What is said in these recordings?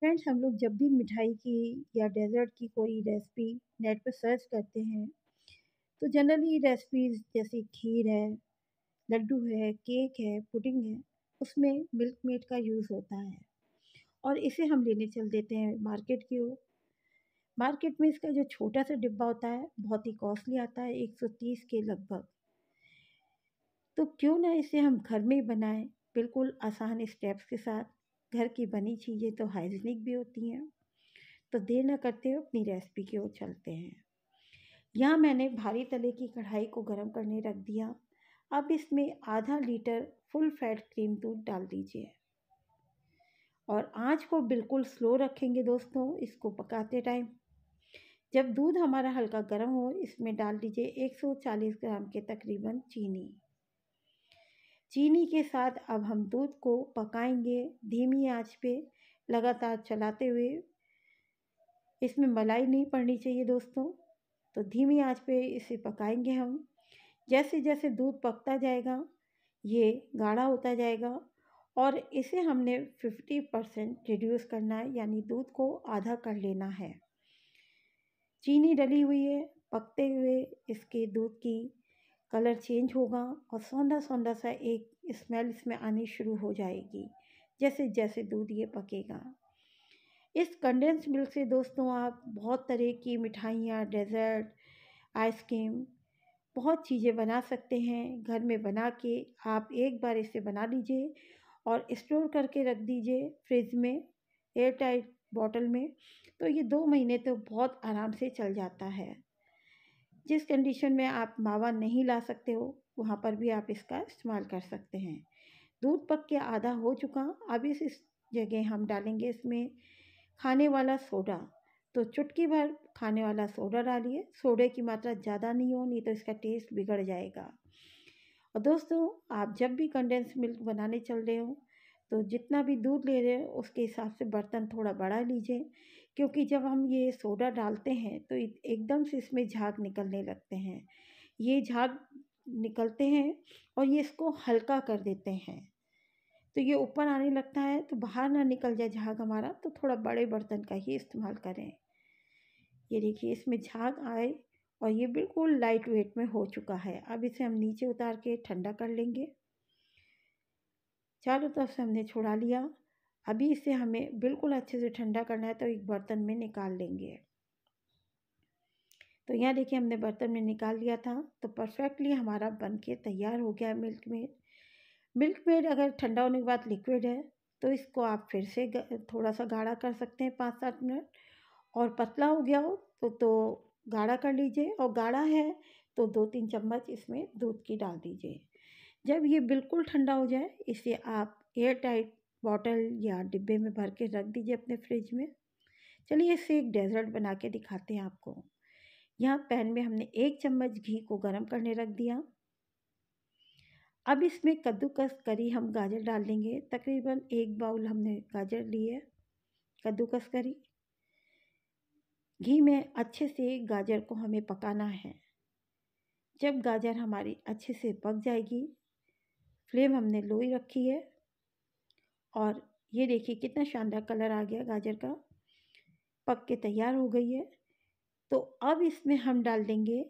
friends हम लोग जब भी मिठाई की या डेजर्ट की कोई रेसिपी नेट पर सर्च करते हैं तो जनरली रेसिपीज़ जैसे खीर है लड्डू है केक है पुडिंग है उसमें मिल्क मेड का यूज़ होता है और इसे हम लेने चल देते हैं मार्केट की ओर मार्केट में इसका जो छोटा सा डिब्बा होता है बहुत ही कॉस्टली आता है 130 के लगभग तो क्यों ना इसे हम घर में ही बनाएं बिल्कुल आसान स्टेप्स के साथ घर की बनी चीज़ें तो हाइजीनिक भी होती हैं तो देर ना करते हुए अपनी रेसिपी की ओर चलते हैं यहाँ मैंने भारी तले की कढ़ाई को गर्म करने रख दिया अब इसमें आधा लीटर फुल फैट क्रीम दूध डाल दीजिए और आँच को बिल्कुल स्लो रखेंगे दोस्तों इसको पकाते टाइम जब दूध हमारा हल्का गर्म हो इसमें डाल दीजिए 140 ग्राम के तकरीबन चीनी चीनी के साथ अब हम दूध को पकाएंगे धीमी आंच पे लगातार चलाते हुए इसमें मलाई नहीं पड़नी चाहिए दोस्तों तो धीमी आंच पे इसे पकाएंगे हम जैसे जैसे दूध पकता जाएगा ये गाढ़ा होता जाएगा और इसे हमने 50 परसेंट रिड्यूस करना है यानी दूध को आधा कर लेना है चीनी डली हुई है पकते हुए इसके दूध की कलर चेंज होगा और सौंधा सौंधा सा एक स्मेल इसमें आनी शुरू हो जाएगी जैसे जैसे दूध ये पकेगा इस कंडेंस मिल्क से दोस्तों आप बहुत तरह की मिठाइयाँ डेजर्ट आइसक्रीम बहुत चीज़ें बना सकते हैं घर में बना के आप एक बार इसे बना लीजिए और स्टोर करके रख दीजिए फ्रिज में एयर टाइट बॉटल में तो ये दो महीने तो बहुत आराम से चल जाता है जिस कंडीशन में आप मावा नहीं ला सकते हो वहाँ पर भी आप इसका इस्तेमाल कर सकते हैं दूध पक के आधा हो चुका अब इस, जगह हम डालेंगे इसमें खाने वाला सोडा तो चुटकी भर खाने वाला सोडा डालिए सोडे की मात्रा ज़्यादा नहीं हो नहीं तो इसका टेस्ट बिगड़ जाएगा और दोस्तों आप जब भी कंडेंस मिल्क बनाने चल रहे हो तो जितना भी दूध ले रहे हो उसके हिसाब से बर्तन थोड़ा बड़ा लीजिए क्योंकि जब हम ये सोडा डालते हैं तो एकदम से इसमें झाग निकलने लगते हैं ये झाग निकलते हैं और ये इसको हल्का कर देते हैं तो ये ऊपर आने लगता है तो बाहर ना निकल जाए झाग हमारा तो थोड़ा बड़े बर्तन का ही इस्तेमाल करें ये देखिए इसमें झाग आए और ये बिल्कुल लाइट वेट में हो चुका है अब इसे हम नीचे उतार के ठंडा कर लेंगे चारों तरफ से हमने छुड़ा लिया अभी इसे हमें बिल्कुल अच्छे से ठंडा करना है तो एक बर्तन में निकाल लेंगे तो यहाँ देखिए हमने बर्तन में निकाल लिया था तो परफेक्टली हमारा बन के तैयार हो गया है मिल्क मेड मिल्क मेड अगर ठंडा होने के बाद लिक्विड है तो इसको आप फिर से थोड़ा सा गाढ़ा कर सकते हैं पाँच सात मिनट और पतला हो गया हो तो तो गाढ़ा कर लीजिए और गाढ़ा है तो दो तीन चम्मच इसमें दूध की डाल दीजिए जब ये बिल्कुल ठंडा हो जाए इसे आप एयर टाइट बॉटल या डिब्बे में भर के रख दीजिए अपने फ्रिज में चलिए इसे एक डेजर्ट बना के दिखाते हैं आपको यहाँ पैन में हमने एक चम्मच घी को गर्म करने रख दिया अब इसमें कद्दूकस करी हम गाजर डाल देंगे तकरीबन एक बाउल हमने गाजर ली है कद्दूकस करी घी में अच्छे से गाजर को हमें पकाना है जब गाजर हमारी अच्छे से पक जाएगी फ्लेम हमने लो ही रखी है और ये देखिए कितना शानदार कलर आ गया गाजर का पक के तैयार हो गई है तो अब इसमें हम डाल देंगे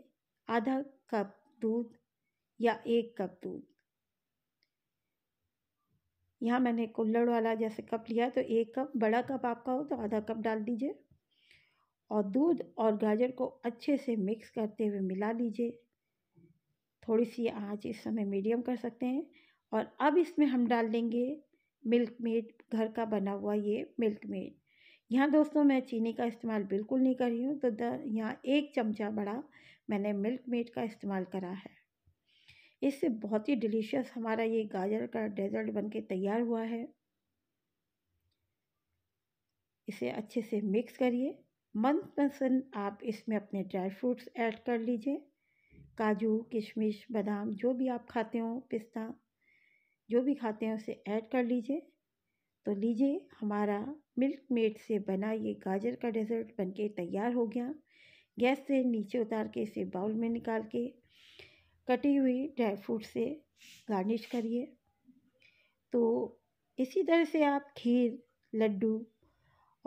आधा कप दूध या एक कप दूध यहाँ मैंने कुल्लड़ वाला जैसे कप लिया तो एक कप बड़ा कप आपका हो तो आधा कप डाल दीजिए और दूध और गाजर को अच्छे से मिक्स करते हुए मिला लीजिए थोड़ी सी आँच इस समय मीडियम कर सकते हैं और अब इसमें हम डाल देंगे मिल्क मेड घर का बना हुआ ये मिल्क मेड यहाँ दोस्तों मैं चीनी का इस्तेमाल बिल्कुल नहीं कर रही हूँ तो द यहाँ एक चमचा बड़ा मैंने मिल्क मेड का इस्तेमाल करा है इससे बहुत ही डिलीशियस हमारा ये गाजर का डेजर्ट बन के तैयार हुआ है इसे अच्छे से मिक्स करिए मनपसंद आप इसमें अपने ड्राई फ्रूट्स ऐड कर लीजिए काजू किशमिश बादाम जो भी आप खाते हो पिस्ता जो भी खाते हैं उसे ऐड कर लीजिए तो लीजिए हमारा मिल्क मेड से बना ये गाजर का डेजर्ट बनके तैयार हो गया गैस से नीचे उतार के इसे बाउल में निकाल के कटी हुई ड्राई फ्रूट से गार्निश करिए तो इसी तरह से आप खीर लड्डू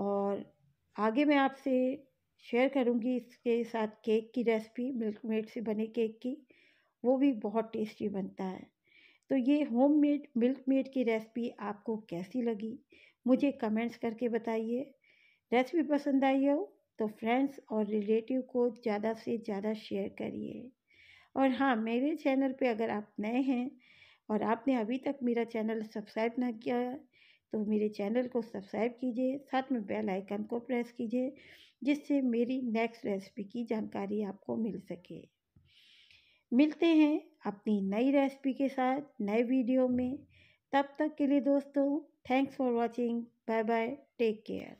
और आगे मैं आपसे शेयर करूँगी इसके साथ केक की रेसिपी मिल्क मेड से बने केक की वो भी बहुत टेस्टी बनता है तो ये होममेड मिल्क मेड की रेसिपी आपको कैसी लगी मुझे कमेंट्स करके बताइए रेसिपी पसंद आई हो तो फ्रेंड्स और रिलेटिव को ज़्यादा से ज़्यादा शेयर करिए और हाँ मेरे चैनल पे अगर आप नए हैं और आपने अभी तक मेरा चैनल सब्सक्राइब ना किया तो मेरे चैनल को सब्सक्राइब कीजिए साथ में बेल आइकन को प्रेस कीजिए जिससे मेरी नेक्स्ट रेसिपी की जानकारी आपको मिल सके मिलते हैं अपनी नई रेसिपी के साथ नए वीडियो में तब तक के लिए दोस्तों thanks for watching bye bye take care